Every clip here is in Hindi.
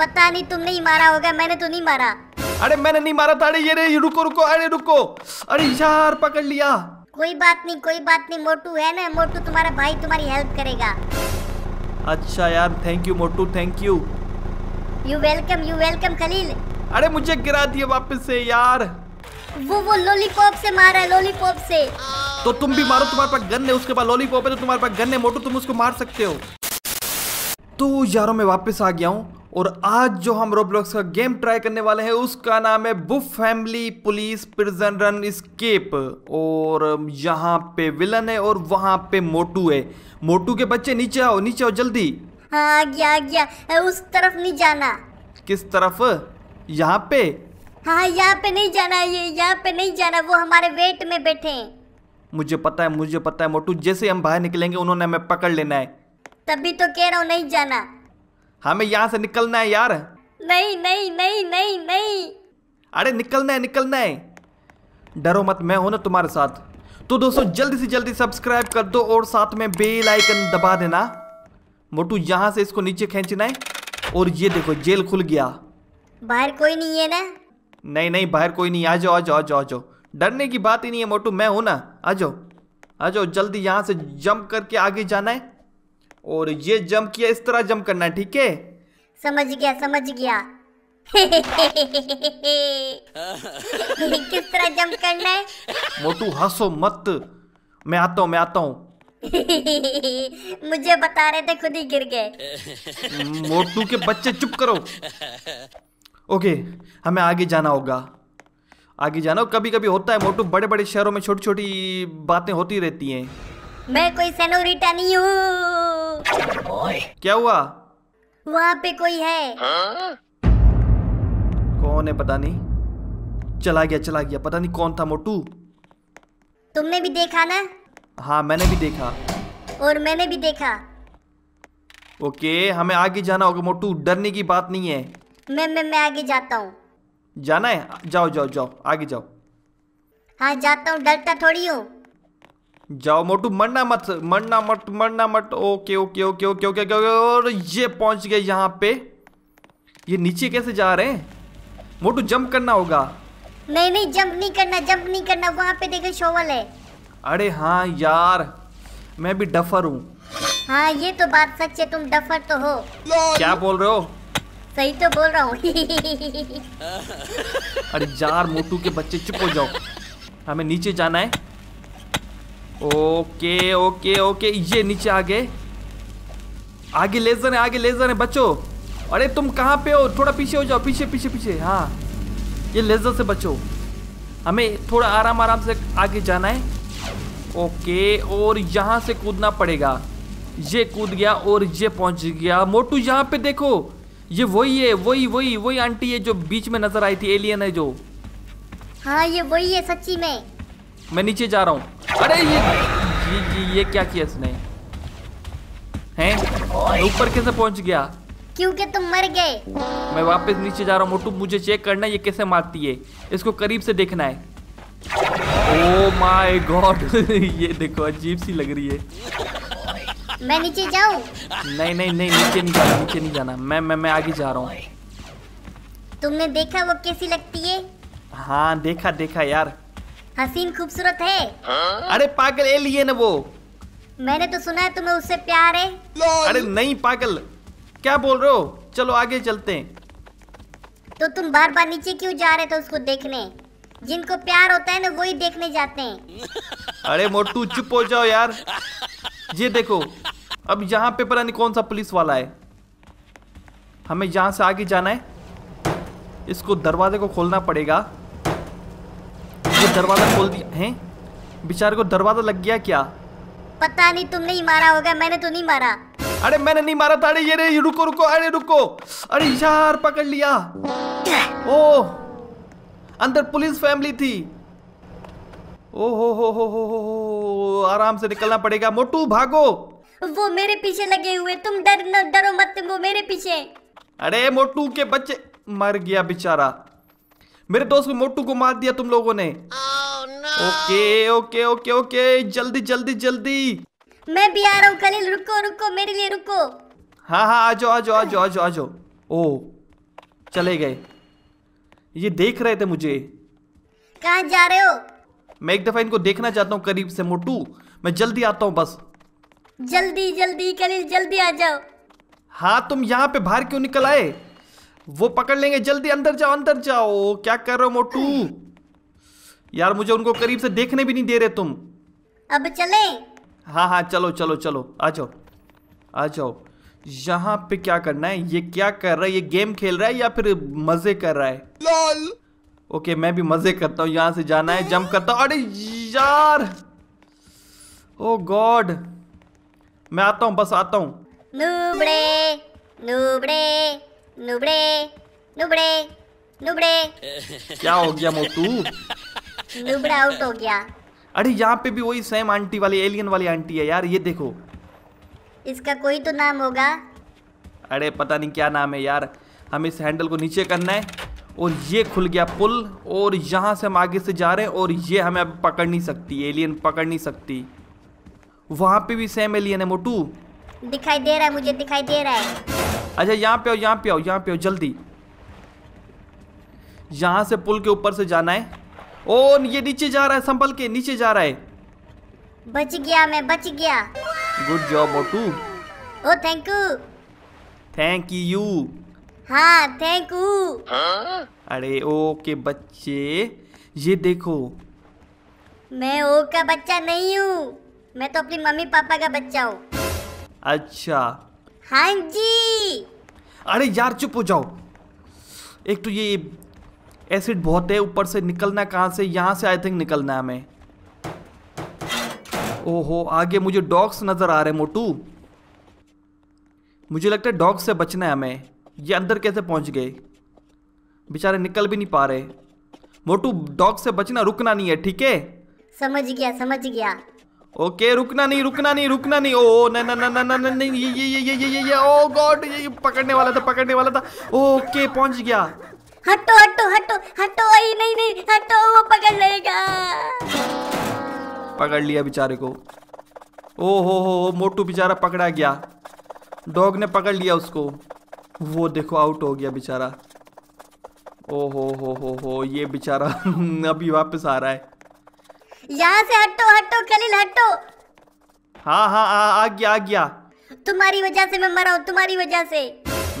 पता नहीं तुमने ही मारा होगा मैंने तो नहीं मारा अरे मैंने नहीं मारा था ये रे रुको रुको अरे रुको अरे यार पकड़ लिया कोई बात नहीं कोई बात नहीं मोटू है ना मोटू तुम्हारा भाई तुम्हारी हेल्प करेगा अच्छा यार thank you Motu thank you you welcome you welcome Khalil अरे मुझे गिरा दिया वापस से यार वो वो लॉलीपॉप से मारा लॉलीपॉप से तो तुम भी मारो तुम्हारे पास गन है उसके पास लॉलीपॉप है तो तुम्हारे पास गन है मोटू तुम उसको मार सकते हो तो यारों मैं वापस आ गया हूँ और आज जो हम रोब्लॉक्स का गेम ट्राई करने वाले हैं उसका नाम है बुफ family police prison run escape और यहाँ पे विलन है और वहाँ पे मोटू है मोटू के बच्चे नीचे आओ नीचे आओ जल्दी हाँ, आ गया आ गया उस तरफ नहीं जाना किस तरफ यहाँ पे हाँ यहाँ पे नहीं जाना ये यहाँ पे नहीं जाना वो हमारे वेट में बैठे हैं मुझे पता है मुझे पता है मोटू जैसे हम बाहर निकलेंगे उन्होंने हमें पकड़ लेना है तभी तो कह रहा हूँ नहीं जाना हमें यहाँ से निकलना है यार नहीं नहीं नहीं नहीं नहीं अरे निकलना है निकलना है डरो मत मैं हूं ना तुम्हारे साथ तो दोस्तों जल्दी से जल्दी सब्सक्राइब कर दो और साथ में बेल आइकन दबा देना मोटू यहाँ से इसको नीचे खींचना है और ये देखो जेल खुल गया बाहर कोई नहीं है ना नहीं नहीं बाहर कोई नहीं आ जाओ आ जाओ आ जाओ आ जाओ डरने की बात ही नहीं है मोटू मैं हूं ना आ जाओ आ जाओ जल्दी यहाँ से जंप करके आगे जाना है और ये जंप किया इस तरह जंप करना है ठीक है समझ गया समझ गया किस तरह जंप करना है मोटू हंसो मत मैं आता हूँ मैं आता हूँ मुझे बता रहे थे खुद ही गिर गए मोटू के बच्चे चुप करो ओके हमें आगे जाना होगा आगे जाना हो कभी कभी होता है मोटू बड़े बड़े शहरों में छोटी छोटी बातें होती रहती हैं मैं कोई सेनोरिटा नहीं हूँ क्या हुआ वहाँ पे कोई है हा? कौन है पता नहीं चला गया चला गया पता नहीं कौन था मोटू तुमने भी देखा ना हाँ मैंने भी देखा और मैंने भी देखा ओके हमें आगे जाना होगा मोटू डरने की बात नहीं है मैं मैं मैं आगे जाता हूँ जाना है जाओ जाओ जाओ आगे जाओ हाँ जाता हूँ डरता थोड़ी हूँ जाओ मोटू मरना मत मरना मत मरना मत okay okay okay okay okay okay और ये पहुंच गए यहाँ पे ये नीचे कैसे जा रहे हैं मोटू जंप करना होगा नहीं नहीं जंप नहीं करना जंप नहीं करना वहाँ पे देखे शोवल है अरे हाँ यार मैं भी डफर हूँ हाँ ये तो बात सच है तुम डफर तो हो क्या बोल रहे हो सही तो बोल रहा हूँ अरे यार मोटू के बच्चे चुप हो जाओ हमें नीचे जाना है ओके ओके ओके ये नीचे आ गए आगे लेजर है आगे लेजर है बचो अरे तुम कहाँ पे हो थोड़ा पीछे हो जाओ पीछे पीछे पीछे हाँ ये लेजर से बचो हमें थोड़ा आराम आराम से आगे जाना है ओके और यहाँ से कूदना पड़ेगा ये कूद गया और ये पहुँच गया मोटू यहाँ पे देखो ये वही है वही वही वही आंटी है जो बीच में नजर आई थी एलियन है जो हाँ ये वही है सच्ची में मैं नीचे जा रहा हूँ अरे ये जी जी ये क्या किया इसने हैं ऊपर कैसे पहुंच गया क्योंकि तुम मर गए मैं वापस नीचे जा रहा हूँ मोटू मुझे चेक करना है ये कैसे मारती है इसको करीब से देखना है ओ माय गॉड ये देखो अजीब सी लग रही है मैं नीचे जाऊं नहीं नहीं नहीं नीचे नहीं जाना नीचे नहीं जाना मैं मैं मैं आगे जा रहा हूँ तुमने देखा वो कैसी लगती है हाँ देखा देखा यार हसीन खूबसूरत है हा? अरे पागल एलियन वो मैंने तो सुना है तुम्हें उससे प्यार है अरे नहीं पागल क्या बोल रहे हो चलो आगे चलते हैं तो तुम बार बार नीचे क्यों जा रहे थे उसको देखने जिनको प्यार होता है ना वही देखने जाते हैं अरे मोटू चुप हो जाओ यार ये देखो अब यहाँ पे पता नहीं कौन सा पुलिस वाला है हमें यहाँ से आगे जाना है इसको दरवाजे को खोलना पड़ेगा ये दरवाज़ा खोल दिया है बेचारे को दरवाज़ा लग गया क्या पता नहीं तुमने ही मारा होगा मैंने तो नहीं मारा अरे मैंने नहीं मारा था तो, अरे ये रे रुको रुको अरे रुको अरे यार पकड़ लिया ओ अंदर पुलिस फैमिली थी ओ हो हो हो हो हो आराम से निकलना पड़ेगा मोटू भागो वो मेरे पीछे लगे हुए तुम डर न डरो मत वो मेरे पीछे अरे मोटू के बच्चे मर गया बेचारा मेरे दोस्त को मोटू को मार दिया तुम लोगों ने oh, okay okay okay okay जल्दी जल्दी जल्दी मैं भी आ रहा हूँ खलील रुको रुको मेरे लिए रुको हाँ हाँ आ जाओ आ जाओ आ जाओ आ जाओ आ जाओ ओ चले गए ये देख रहे थे मुझे कहाँ जा रहे हो मैं एक दफा इनको देखना चाहता हूँ करीब से मोटू मैं जल्दी आता हूँ बस जल्दी जल्दी करीब जल्दी आ जाओ हाँ तुम यहाँ पे बाहर क्यों निकल आए वो पकड़ लेंगे जल्दी अंदर जाओ अंदर जाओ क्या कर रहे हो मोटू यार मुझे उनको करीब से देखने भी नहीं दे रहे तुम अब चले हाँ हाँ चलो चलो चलो आ जाओ आ जाओ यहाँ पे क्या करना है ये क्या कर रहा है ये गेम खेल रहा है या फिर मजे कर रहा है लाल ओके मैं भी मजे करता हूँ यहाँ से जाना है जंप करता हूँ अरे यार ओ गॉड मैं आता हूँ बस आता हूँ नूबड़े नूबड़े नुबड़े नुबड़े नुबड़े क्या हो गया मोटू नुबड़ा आउट हो गया अरे यहाँ पे भी वही सेम आंटी वाली एलियन वाली आंटी है यार ये देखो इसका कोई तो नाम होगा अरे पता नहीं क्या नाम है यार हम इस हैंडल को नीचे करना है और ये खुल गया पुल और यहाँ से हम आगे से जा रहे हैं और ये हमें अब पकड़ नहीं सकती एलियन पकड़ नहीं सकती वहाँ पे भी सेम एलियन है मोटू दिखाई दे रहा है मुझे दिखाई दे रहा है अच्छा यहाँ पे आओ यहाँ पे आओ यहाँ पे आओ जल्दी यहाँ से पुल के ऊपर से जाना है ओ ये नीचे जा रहा है संभल के नीचे जा रहा है बच गया मैं बच गया good job Motu oh thank you thank you हाँ थैंक यू अरे ओके बच्चे ये देखो मैं ओ का बच्चा नहीं हूँ मैं तो अपनी मम्मी पापा का बच्चा हूँ अच्छा हाँ जी अरे यार चुप हो जाओ एक तो ये एसिड बहुत है ऊपर से निकलना कहाँ से यहाँ से आई थिंक निकलना है हमें ओहो आगे मुझे डॉग्स नज़र आ रहे मोटू मुझे लगता है डॉग्स से बचना है हमें ये अंदर कैसे पहुंच गए बेचारे निकल भी नहीं पा रहे मोटू डॉग से बचना रुकना नहीं है ठीक है समझ गया समझ गया ओके रुकना नहीं रुकना नहीं रुकना नहीं ओ ना ना ना ना ना ना नहीं ये ये ये ये ये ये ओ गॉड ये पकड़ने वाला था पकड़ने वाला था ओके पहुंच गया हटो हटो हटो हटो आई नहीं नहीं हटो वो पकड़ लेगा पकड़ लिया बेचारे को ओ हो हो हो मोटू बेचारा पकड़ा गया डॉग ने पकड़ लिया उसको वो देखो आउट हो गया बेचारा ओ हो हो हो हो ये बेचारा अभी वापस आ रहा है यहाँ से हटो हटो खलील हटो हाँ हाँ आ, आ गया आ गया तुम्हारी वजह से मैं मरा हूँ तुम्हारी वजह से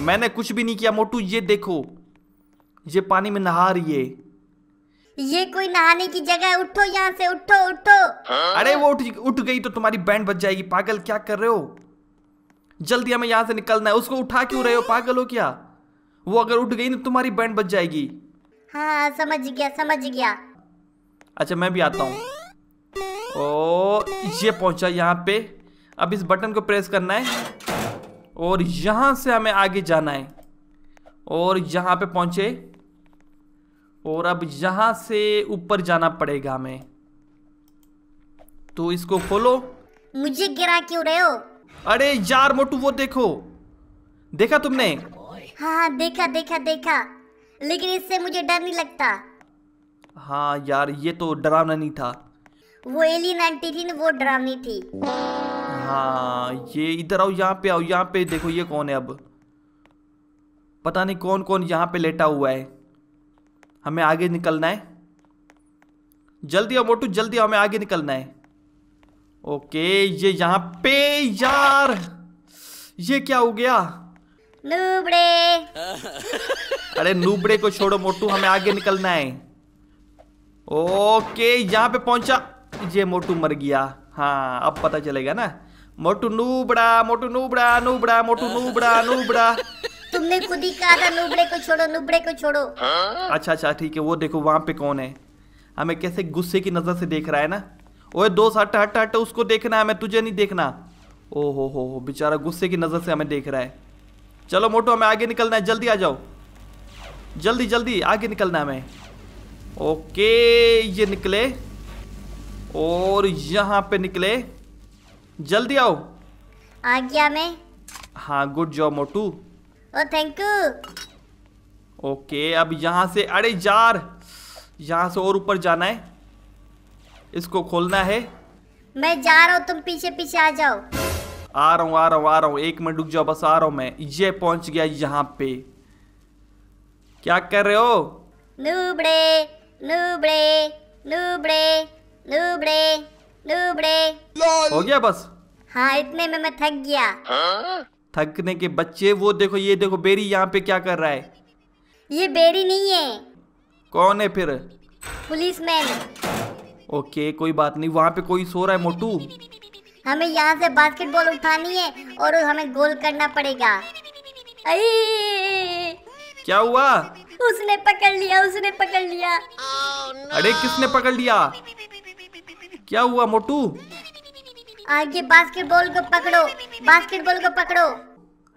मैंने कुछ भी नहीं किया मोटू ये देखो ये पानी में नहा रही है ये कोई नहाने की जगह है उठो यहाँ से उठो उठो अरे वो उठ उठ गई तो तुम्हारी बैंड बच जाएगी पागल क्या कर रहे हो जल्दी हमें यहाँ से निकलना है उसको उठा क्यों रहे हो पागल हो क्या वो अगर उठ गई ना तो तुम्हारी बैंड बच जाएगी हाँ समझ गया समझ गया अच्छा मैं भी आता हूँ ओ ये पहुंचा यहाँ पे अब इस बटन को प्रेस करना है और यहाँ से हमें आगे जाना है और यहाँ पे पहुँचे और अब यहाँ से ऊपर जाना पड़ेगा हमें तो इसको खोलो मुझे गिरा क्यों रहे हो अरे यार मोटू वो देखो देखा तुमने हाँ देखा देखा देखा लेकिन इससे मुझे डर नहीं लगता हाँ यार ये तो डरावना नहीं था वो एलियन आंटी थी ना वो डरावनी थी हाँ ये इधर आओ यहाँ पे आओ यहाँ पे देखो ये कौन है अब पता नहीं कौन कौन यहाँ पे लेटा हुआ है हमें आगे निकलना है जल्दी आओ मोटू जल्दी आओ हमें आगे निकलना है ओके ये यहाँ पे यार ये क्या हो गया नूबड़े अरे नूबड़े को छोड़ो मोटू हमें आगे निकलना है ओके यहाँ पे पहुंचा जे मोटू मर गया हाँ अब पता चलेगा ना मोटू नूबड़ा मोटू नूबड़ा नूबड़ा मोटू नूबड़ा नूबड़ा तुमने खुद ही कहा था नूबड़े को छोड़ो नूबड़े को छोड़ो अच्छा अच्छा ठीक है वो देखो वहां पे कौन है हमें कैसे गुस्से की नजर से देख रहा है ना ओए दोस्त हट हट हट उसको देखना है हमें तुझे नहीं देखना ओ हो हो हो बेचारा गुस्से की नजर से हमें देख रहा है चलो मोटो हमें आगे निकलना है जल्दी आ जाओ जल्दी जल्दी आगे निकलना है हमें ओके ये निकले और यहाँ पे निकले जल्दी आओ आ गया मैं हाँ good job Motu oh thank you okay अब यहाँ से अरे यार यहाँ से और ऊपर जाना है इसको खोलना है मैं जा रहा हूँ तुम पीछे पीछे आ जाओ आ रहा हूँ आ रहा हूँ आ रहा हूँ एक मिनट रुक जाओ बस आ रहा हूँ मैं ये पहुंच गया यहाँ पे क्या कर रहे हो नूबड़े नूबड़े नूबड़े लूबड़े लूबड़े हो गया बस हाँ इतने में मैं थक गया हाँ? थकने के बच्चे वो देखो ये देखो बेरी यहाँ पे क्या कर रहा है ये बेरी नहीं है कौन है फिर मैन ओके कोई बात नहीं वहाँ पे कोई सो रहा है मोटू हमें यहाँ से बास्केटबॉल उठानी है और हमें गोल करना पड़ेगा क्या हुआ उसने पकड़ लिया उसने पकड़ लिया oh, no. अरे किसने पकड़ लिया क्या हुआ मोटू आगे बास्केटबॉल को पकड़ो बास्केटबॉल को पकड़ो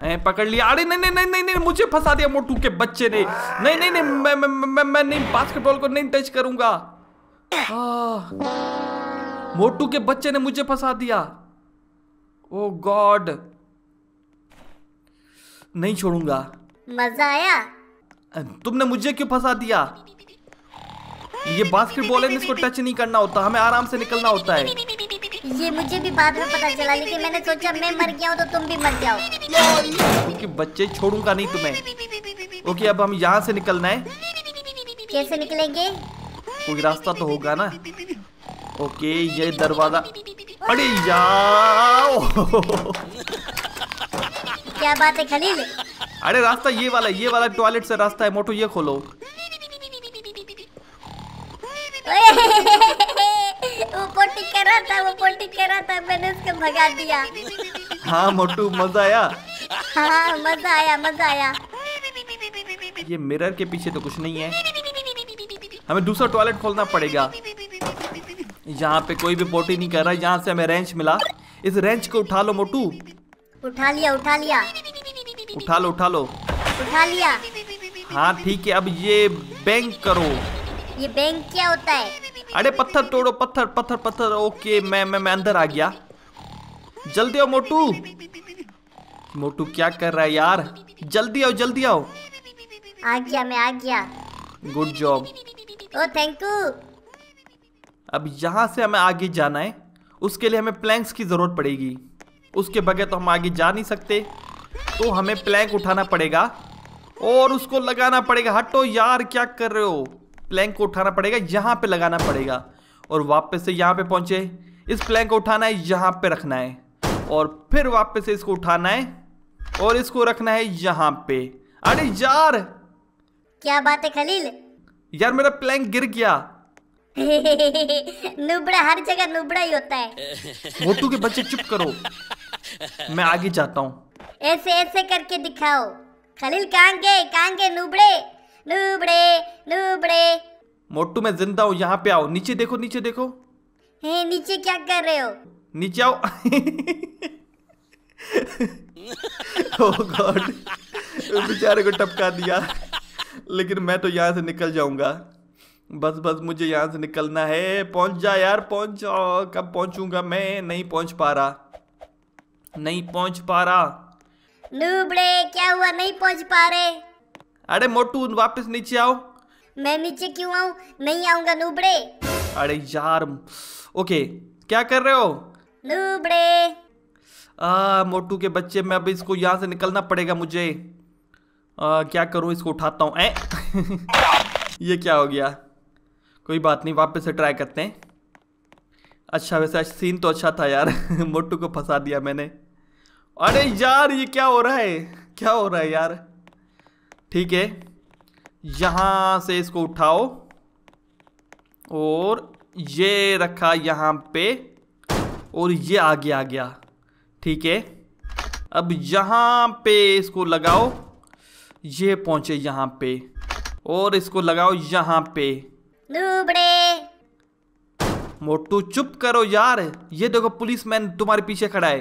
है पकड़ लिया अरे नहीं नहीं नहीं नहीं नहीं मुझे फंसा दिया मोटू के बच्चे ने नहीं नहीं नहीं मैं मैं मैं, मैं नहीं बास्केटबॉल को नहीं टच करूंगा मोटू के बच्चे ने मुझे फंसा दिया ओ oh गॉड नहीं छोड़ूंगा मजा आया तुमने मुझे क्यों फंसा दिया ये बास्केटबॉल है इसको टच नहीं करना होता हमें आराम से निकलना होता है ये मुझे भी बाद में पता चला लेकिन मैंने सोचा मैं मर गया हूँ तो तुम भी मर जाओ क्योंकि बच्चे छोड़ूंगा नहीं तुम्हें ओके अब हम यहाँ से निकलना है कैसे निकलेंगे कोई रास्ता तो होगा ना ओके ये दरवाजा अरे यार क्या बात है खलील अरे रास्ता ये वाला ये वाला टॉयलेट से रास्ता है मोटो ये खोलो वो पोटी कर रहा था वो पोटी कर रहा था मैंने उसको भगा दिया हाँ मोटू मजा आया हाँ मजा आया मजा आया ये मिरर के पीछे तो कुछ नहीं है हमें दूसरा टॉयलेट खोलना पड़ेगा यहाँ पे कोई भी पोटी नहीं कर रहा यहाँ से हमें रेंच मिला इस रेंच को उठा लो मोटू उठा लिया उठा लिया उठा लो उठा लो उठा लिया हाँ ठीक है अब ये बैंक करो ये बैंक क्या होता है अरे पत्थर तोड़ो पत्थर पत्थर पत्थर ओके मैं मैं मैं अंदर आ गया जल्दी आओ मोटू मोटू क्या कर रहा है यार जल्दी आओ जल्दी आओ आ गया मैं आ गया good job oh thank you अब यहाँ से हमें आगे जाना है उसके लिए हमें प्लैंक्स की ज़रूरत पड़ेगी उसके बगैर तो हम आगे जा नहीं सकते तो हमें प्लैंक उठाना पड़ेगा और उसको लगाना पड़ेगा हटो यार क्या कर रहे हो प्लैंक को उठाना पड़ेगा यहाँ पे लगाना पड़ेगा और वापस से यहाँ पे पहुँचे इस प्लैंक को उठाना है यहाँ पे रखना है और फिर वापस से इसको उठाना है और इसको रखना है यहाँ पे अरे यार क्या बात है खलील यार मेरा प्लैंक गिर गया नुबड़ा हर जगह नुबड़ा ही होता है मोटू के बच्चे चुप करो मैं आगे जाता हूँ ऐसे ऐसे करके दिखाओ खलील कांगे कांगे नुबड़े लुबड़े लुबड़े मोटू मैं जिंदा हूँ यहाँ पे आओ नीचे देखो नीचे देखो हे नीचे क्या कर रहे हो नीचे आओ oh God. बेचारे को टपका दिया लेकिन मैं तो यहाँ से निकल जाऊंगा बस बस मुझे यहाँ से निकलना है पहुंच जा यार जाओ कब पहुंचूंगा मैं नहीं पहुंच पा रहा नहीं पहुंच पा रहा डूबड़े क्या हुआ नहीं पहुंच पा रहे अरे मोटू वापस नीचे आओ मैं नीचे क्यों आऊं नहीं आऊंगा नूबड़े अरे यार ओके क्या कर रहे हो नूबड़े आ मोटू के बच्चे मैं अब इसको यहाँ से निकलना पड़ेगा मुझे आ, क्या करूँ इसको उठाता हूँ ये क्या हो गया कोई बात नहीं वापस से ट्राई करते हैं अच्छा वैसे सीन तो अच्छा था यार मोटू को फंसा दिया मैंने अरे यार ये क्या हो रहा है क्या हो रहा है यार ठीक है यहां से इसको उठाओ और ये रखा यहां पे और ये आगे आ गया ठीक है अब यहां पे इसको लगाओ ये पहुंचे यहां पे और इसको लगाओ यहां पे दुबड़े मोटू चुप करो यार ये देखो पुलिस मैन तुम्हारे पीछे खड़ा है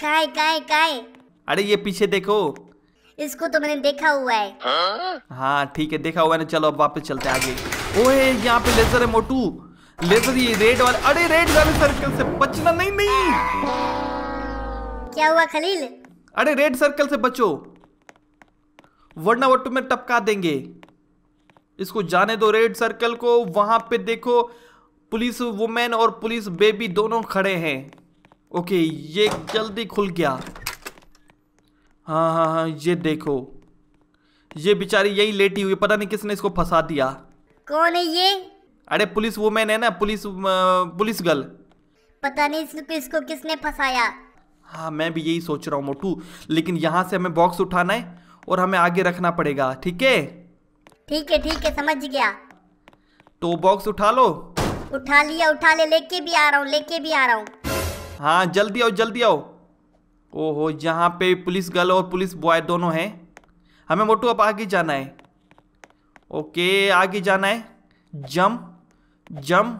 काई, काई, काई। अरे ये पीछे देखो इसको तो मैंने देखा हुआ है हाँ ठीक है देखा हुआ है ना चलो अब वापस चलते हैं आगे ओए यहाँ पे लेजर है मोटू लेजर ये रेड वाले अरे रेड वाले सर्कल से बचना नहीं नहीं क्या हुआ खलील अरे रेड सर्कल से बचो वरना वो तुम्हें टपका देंगे इसको जाने दो रेड सर्कल को वहां पे देखो पुलिस वुमेन और पुलिस बेबी दोनों खड़े हैं ओके ये जल्दी खुल गया हाँ हाँ हाँ ये देखो ये बेचारी यही लेटी हुई पता नहीं किसने इसको फंसा दिया कौन है ये अरे पुलिस वुमेन है ना पुलिस पुलिस गर्ल पता नहीं इसको, इसको किसने फंसाया हाँ मैं भी यही सोच रहा हूँ मोटू लेकिन यहाँ से हमें बॉक्स उठाना है और हमें आगे रखना पड़ेगा ठीक है ठीक है ठीक है समझ गया तो बॉक्स उठा लो उठा लिया उठा ले लेके भी आ रहा हूँ लेके भी आ रहा हूँ हाँ जल्दी आओ जल्दी आओ ओहो यहाँ पे पुलिस गर्ल और पुलिस बॉय दोनों हैं हमें मोटू अब आगे जाना है ओके आगे जाना है जम जम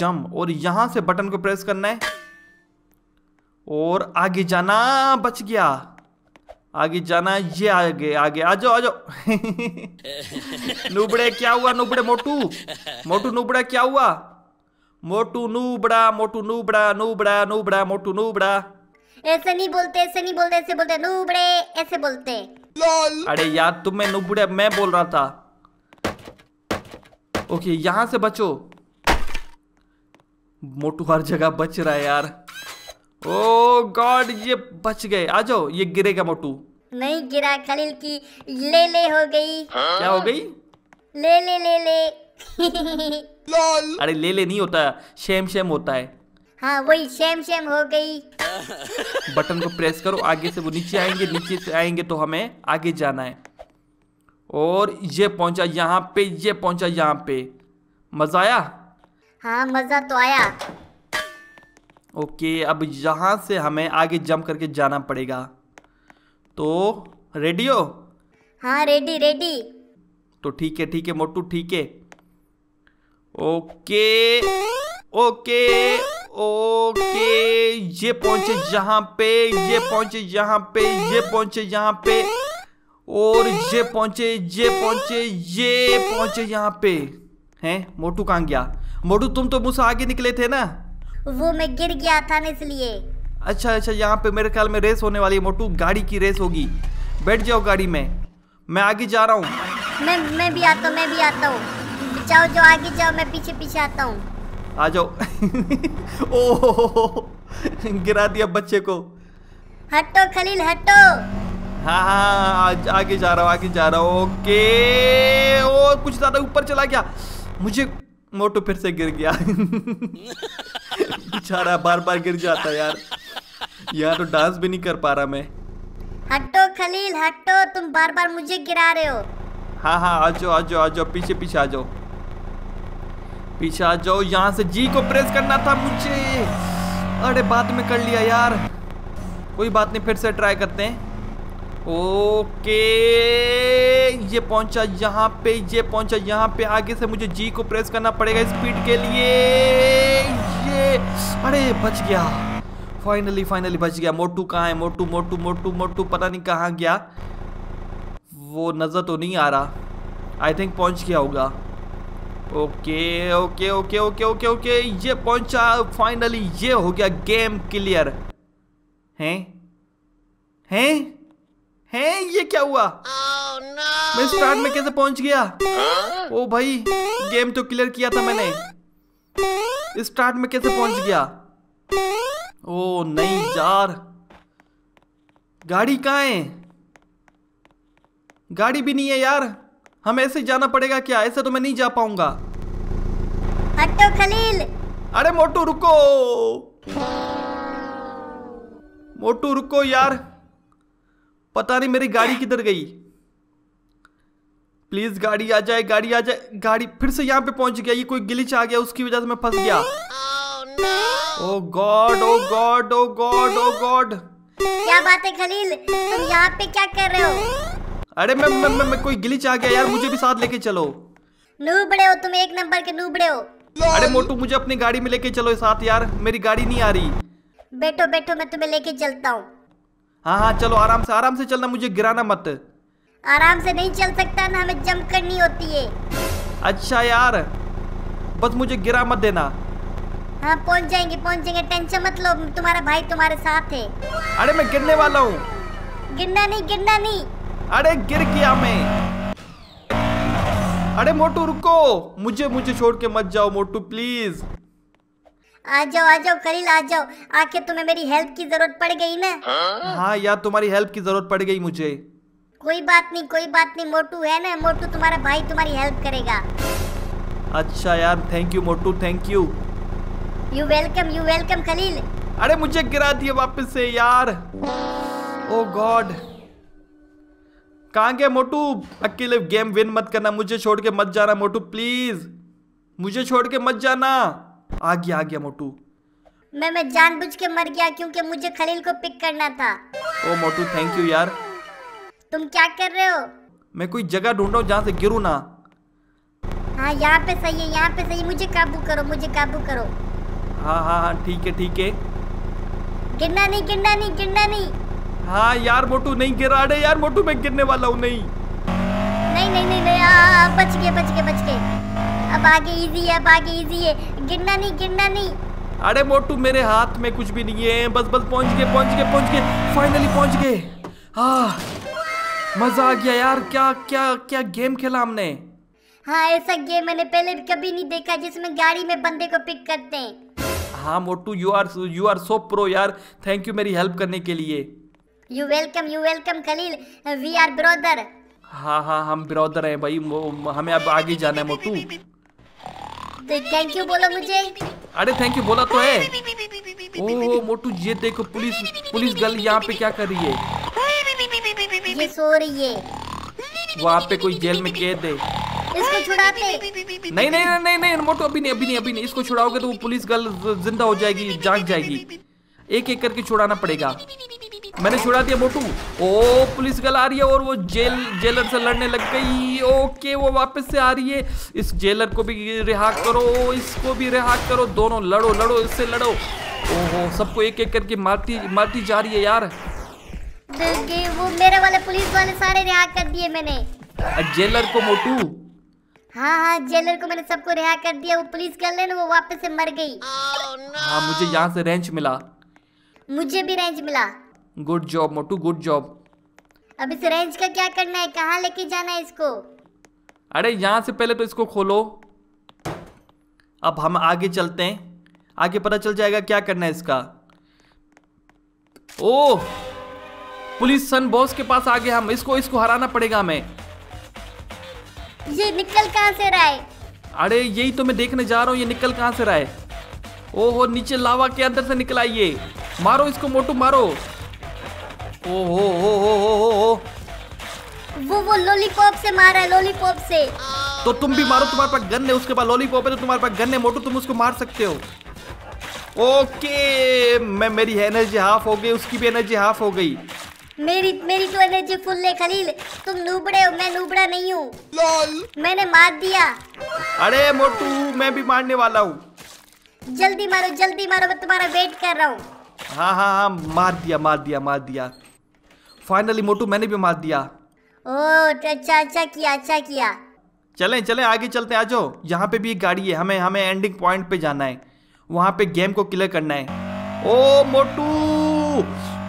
जम और यहाँ से बटन को प्रेस करना है और आगे जाना बच गया आगे जाना ये आगे आगे आ जाओ आ जाओ नूबड़े क्या हुआ नूबड़े मोटू मोटू नूबड़ा क्या हुआ मोटू नूबड़ा मोटू नूबड़ा नूबड़ा नूबड़ा मोटू नूबड़ा ऐसे नहीं बोलते ऐसे नहीं बोलते ऐसे बोलते नूबड़े ऐसे बोलते अरे यार तुम्हें नुबड़े नूबड़े मैं बोल रहा था ओके यहां से बचो मोटू हर जगह बच रहा है यार ओ गॉड ये बच गए आ जाओ ये गिरेगा मोटू नहीं गिरा खलील की ले ले हो गई हाँ? क्या हो गई ले ले ले ले अरे ले ले नहीं होता शेम शेम होता है हाँ वही सेम सेम हो गई बटन को प्रेस करो आगे से वो नीचे आएंगे नीचे से आएंगे तो हमें आगे जाना है और ये पहुंचा यहाँ पे ये पहुंचा यहाँ पे मजा आया हाँ मजा तो आया ओके अब यहाँ से हमें आगे जंप करके जाना पड़ेगा तो रेडी हो हाँ रेडी रेडी तो ठीक है ठीक है मोटू ठीक है ओके ओके ओके ये पहुंचे जहां पे ये पहुंचे जहां पे ये पहुंचे जहां पे और ये पहुंचे ये पहुंचे ये पहुंचे यहाँ पे हैं मोटू कहाँ गया मोटू तुम तो मुझसे आगे निकले थे ना वो मैं गिर गया था ना इसलिए अच्छा अच्छा यहाँ पे मेरे ख्याल में रेस होने वाली है मोटू गाड़ी की रेस होगी बैठ जाओ गाड़ी में मैं आगे जा रहा हूँ मैं मैं भी आता हूँ मैं भी आता हूँ जाओ जो आगे जाओ मैं पीछे पीछे आता हूँ आ जाओ ओ गिरा दिया बच्चे को हटो खलील हटो हाँ हाँ, हाँ आगे जा रहा हूँ आगे जा रहा हूँ ओके ओ कुछ ज्यादा ऊपर चला गया मुझे मोटो फिर से गिर गया बेचारा बार बार गिर जाता यार यार तो डांस भी नहीं कर पा रहा मैं हटो खलील हटो तुम बार बार मुझे गिरा रहे हो हाँ हाँ आ जाओ आ जाओ आ जाओ पीछे पीछे आ जाओ पीछे आ जाओ यहाँ से जी को प्रेस करना था मुझे अरे बाद में कर लिया यार कोई बात नहीं फिर से ट्राई करते हैं ओके ये पहुंचा यहाँ पे ये पहुंचा यहाँ पे आगे से मुझे जी को प्रेस करना पड़ेगा स्पीड के लिए ये अरे बच गया फाइनली फाइनली बच गया मोटू कहाँ है मोटू मोटू मोटू मोटू पता नहीं कहाँ गया वो नज़र तो नहीं आ रहा आई थिंक पहुंच गया होगा okay okay okay okay okay okay ये पहुंचा फाइनली ये हो गया गेम क्लियर हैं हैं हैं ये क्या हुआ oh, मैं स्टार्ट में कैसे पहुंच गया ओ भाई गेम तो क्लियर किया था मैंने स्टार्ट में कैसे पहुंच गया ओ नहीं यार गाड़ी कहाँ है गाड़ी भी नहीं है यार हमें ऐसे जाना पड़ेगा क्या ऐसे तो मैं नहीं जा पाऊंगा खलील अरे मोटू रुको मोटू रुको यार पता नहीं मेरी गाड़ी किधर गई प्लीज गाड़ी आ जाए गाड़ी आ जाए गाड़ी फिर से यहाँ पे पहुंच गया ये कोई गिलिच आ गया उसकी वजह से मैं फंस गया oh god oh god oh god oh god क्या बात है खलील तुम यहाँ पे क्या कर रहे हो अरे मैं मैं, मैं, मैं कोई गिलिच आ गया यार मुझे भी साथ लेके चलो नूबड़े हो तुम एक नंबर के नूबड़े हो अरे मोटू मुझे अपनी गाड़ी में लेके चलो साथ यार मेरी गाड़ी नहीं आ रही बैठो बैठो मैं तुम्हें लेके चलता हूँ हाँ हाँ चलो आराम से आराम से चलना मुझे गिराना मत आराम से नहीं चल सकता ना हमें जम करनी होती है अच्छा यार बस मुझे गिरा मत देना हाँ पहुँच जाएंगे पहुँच जाएंगे टेंशन मत लो तुम्हारा भाई तुम्हारे साथ है अरे मैं गिरने वाला हूँ गिरना नहीं गिरना नहीं अरे गिर गया मैं अरे मोटू रुको मुझे मुझे छोड़ के मत जाओ मोटू प्लीज आ जाओ आ जाओ करील आ जाओ आके तुम्हें मेरी हेल्प की जरूरत पड़ गई ना हाँ यार तुम्हारी हेल्प की जरूरत पड़ गई मुझे कोई बात नहीं कोई बात नहीं मोटू है ना मोटू तुम्हारा भाई तुम्हारी हेल्प करेगा अच्छा यार thank you Motu thank you you welcome you welcome Khalil अरे मुझे गिरा दिया वापस से यार ओ oh गॉड कहाँ गया मोटू अकेले गेम विन मत करना मुझे छोड़ के मत जाना मोटू प्लीज मुझे छोड़ के मत जाना आ गया आ गया मोटू मैं मैं जानबूझ के मर गया क्योंकि मुझे खलील को पिक करना था ओ मोटू थैंक यू यार तुम क्या कर रहे हो मैं कोई जगह ढूंढ रहा हूँ जहाँ से गिरू ना हाँ यहाँ पे सही है यहाँ पे सही मुझे काबू करो मुझे काबू करो हाँ हाँ हाँ ठीक है ठीक है गिरना नहीं गिरना नहीं गिरना नहीं हाँ यार मोटू नहीं गिरा रहे यार मोटू मैं गिरने वाला हूँ नहीं नहीं नहीं नहीं हाँ, हाँ, बच गए बच गए बच गए अब आगे इजी है अब आगे इजी है गिरना नहीं गिरना नहीं अरे मोटू मेरे हाथ में कुछ भी नहीं है बस बस पहुंच गए पहुंच गए पहुंच गए फाइनली पहुंच गए हाँ मजा आ गया यार क्या क्या क्या गेम खेला हमने हाँ ऐसा गेम मैंने पहले कभी नहीं देखा जिसमें गाड़ी में बंदे को पिक करते हैं हाँ Motu you are you are so pro यार थैंक यू मेरी हेल्प करने के लिए you welcome you welcome Khalil we are brother हाँ हाँ हम ब्रदर हैं भाई हमें अब आगे जाना है मोटू तो थैंक यू बोलो मुझे अरे थैंक यू बोला तो है ओ मोटू ये देखो पुलिस पुलिस गर्ल यहाँ पे क्या कर रही है ये सो रही है वहाँ पे कोई जेल में कैद है इसको छुड़ाते नहीं नहीं नहीं नहीं नहीं मोटू अभी नहीं अभी नहीं अभी नहीं इसको छुड़ाओगे तो वो पुलिस गर्ल जिंदा हो जाएगी जाग जाएगी एक एक करके छुड़ाना पड़ेगा मैंने छुड़ा दिया मोटू ओ पुलिस गल आ रही है और वो जेल जेलर से लड़ने लग गई ओके वो वापस से आ रही है इस जेलर को भी रिहा करो इसको भी रिहा करो दोनों लड़ो लड़ो इससे लड़ो ओहो सबको एक एक करके मारती मारती जा रही है यार वो मेरे वाले पुलिस वाले सारे रिहा कर दिए मैंने जेलर को मोटू हाँ हाँ जेलर को मैंने सबको रिहा कर दिया वो पुलिस गर्ल है वो वापस से मर गई oh, no. हाँ मुझे यहाँ से रेंच मिला मुझे भी रेंच मिला good job Motu good job अब इस रेंज का क्या करना है कहाँ लेके जाना है इसको अरे यहाँ से पहले तो इसको खोलो अब हम आगे चलते हैं आगे पता चल जाएगा क्या करना है इसका ओ पुलिस सन बॉस के पास आ हम इसको इसको हराना पड़ेगा हमें ये निकल कहाँ से रहा है अरे यही तो मैं देखने जा रहा हूँ ये निकल कहाँ से रहा है ओहो नीचे लावा के अंदर से निकला ये मारो इसको मोटू मारो ओ हो हो हो हो हो वो वो लॉलीपॉप से मार रहा है लॉलीपॉप से तो तुम भी मारो तुम्हारे पास गन है उसके पास लॉलीपॉप है तो तुम्हारे पास गन है मोटू तुम उसको मार सकते हो ओके मैं मेरी एनर्जी हाफ हो गई उसकी भी एनर्जी हाफ हो गई मेरी मेरी तो एनर्जी फुल है खलील तुम नूबड़े हो मैं नूबड़ा नहीं हूँ मैंने मार दिया अरे मोटू मैं भी मारने वाला हूँ जल्दी मारो जल्दी मारो मैं तुम्हारा वेट कर रहा हूँ हाँ हाँ हाँ मार दिया मार दिया मार दिया फाइनली मोटू मैंने भी मार दिया ओ अच्छा, अच्छा अच्छा किया अच्छा किया चले चले आगे चलते आ जाओ यहाँ पे भी एक गाड़ी है हमें हमें एंडिंग पॉइंट पे जाना है वहाँ पे गेम को क्लियर करना है ओ मोटू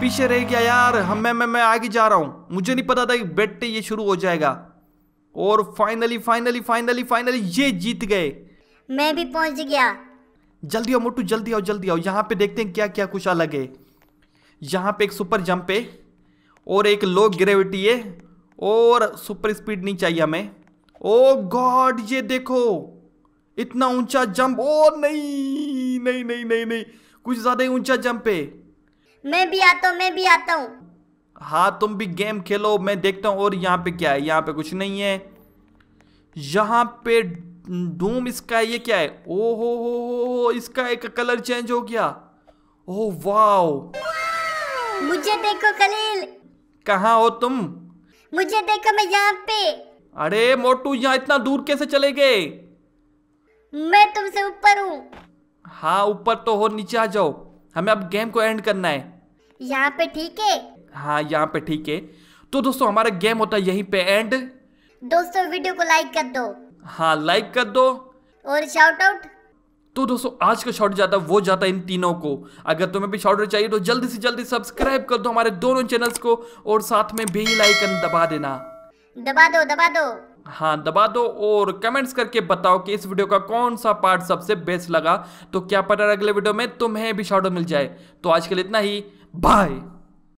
पीछे रह गया यार हम मैं मैं मैं आगे जा रहा हूँ मुझे नहीं पता था कि बैठते ये शुरू हो जाएगा और फाइनली फाइनली फाइनली फाइनली ये जीत गए मैं भी पहुंच गया जल्दी आओ मोटू जल्दी आओ जल्दी आओ यहाँ पे देखते हैं क्या क्या कुछ अलग है यहाँ पे एक सुपर जंप है और एक लो ग्रेविटी है और सुपर स्पीड नहीं चाहिए हमें ओ oh गॉड ये देखो इतना ऊंचा जंप ओ नहीं नहीं नहीं नहीं नहीं कुछ ज्यादा ही ऊंचा जंप है मैं भी आता हूँ मैं भी आता हूँ हाँ तुम भी गेम खेलो मैं देखता हूँ और यहाँ पे क्या है यहाँ पे कुछ नहीं है यहाँ पे डूम इसका ये क्या है ओ हो हो हो इसका एक कलर चेंज हो गया ओ oh, वाओ मुझे देखो कलील कहाँ हो तुम मुझे देखो मैं यहाँ पे अरे मोटू यहाँ इतना दूर कैसे चले गए मैं तुमसे ऊपर हूँ हाँ ऊपर तो हो नीचे आ जाओ हमें अब गेम को एंड करना है यहाँ पे ठीक है हाँ यहाँ पे ठीक है तो दोस्तों हमारा गेम होता है यहीं पे एंड दोस्तों वीडियो को लाइक कर दो हाँ लाइक कर दो और शाउट आउट तो दोस्तों आज का शॉर्ट जाता है वो जाता है इन तीनों को अगर तुम्हें भी शॉर्ट चाहिए तो जल्दी से जल्दी सब्सक्राइब कर दो हमारे दोनों चैनल्स को और साथ में बेल आइकन दबा देना दबा दो दबा दो हाँ दबा दो और कमेंट्स करके बताओ कि इस वीडियो का कौन सा पार्ट सबसे बेस्ट लगा तो क्या पता अगले वीडियो में तुम्हें भी शॉर्ट मिल जाए तो आज के लिए इतना ही बाय